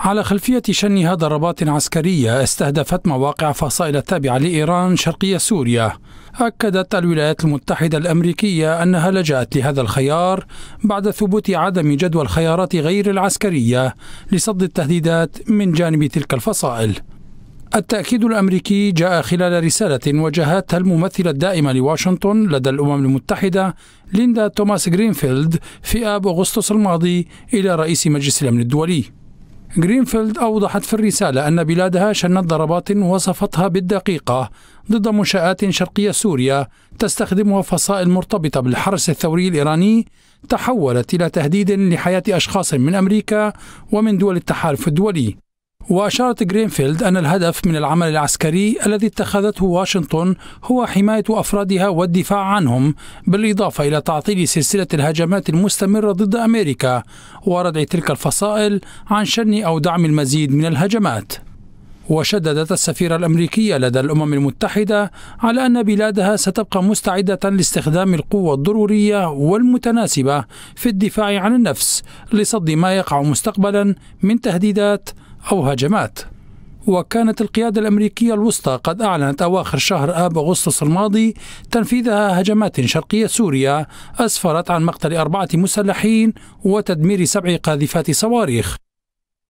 على خلفية شنها ضربات عسكرية استهدفت مواقع فصائل التابعة لإيران شرقية سوريا أكدت الولايات المتحدة الأمريكية أنها لجأت لهذا الخيار بعد ثبوت عدم جدوى الخيارات غير العسكرية لصد التهديدات من جانب تلك الفصائل التأكيد الأمريكي جاء خلال رسالة وجهتها الممثلة الدائمة لواشنطن لدى الأمم المتحدة ليندا توماس غرينفيلد في آب أغسطس الماضي إلى رئيس مجلس الأمن الدولي غرينفيلد أوضحت في الرسالة أن بلادها شنت ضربات وصفتها بالدقيقة ضد منشآت شرقية سوريا تستخدمها فصائل مرتبطة بالحرس الثوري الإيراني تحولت إلى تهديد لحياة أشخاص من أمريكا ومن دول التحالف الدولي وأشارت غرينفيلد أن الهدف من العمل العسكري الذي اتخذته واشنطن هو حماية أفرادها والدفاع عنهم بالإضافة إلى تعطيل سلسلة الهجمات المستمرة ضد أمريكا وردع تلك الفصائل عن شن أو دعم المزيد من الهجمات وشددت السفيرة الأمريكية لدى الأمم المتحدة على أن بلادها ستبقى مستعدة لاستخدام القوة الضرورية والمتناسبة في الدفاع عن النفس لصد ما يقع مستقبلا من تهديدات أو هجمات وكانت القيادة الأمريكية الوسطى قد أعلنت أواخر شهر آب أغسطس الماضي تنفيذها هجمات شرقية سوريا أسفرت عن مقتل أربعة مسلحين وتدمير سبع قاذفات صواريخ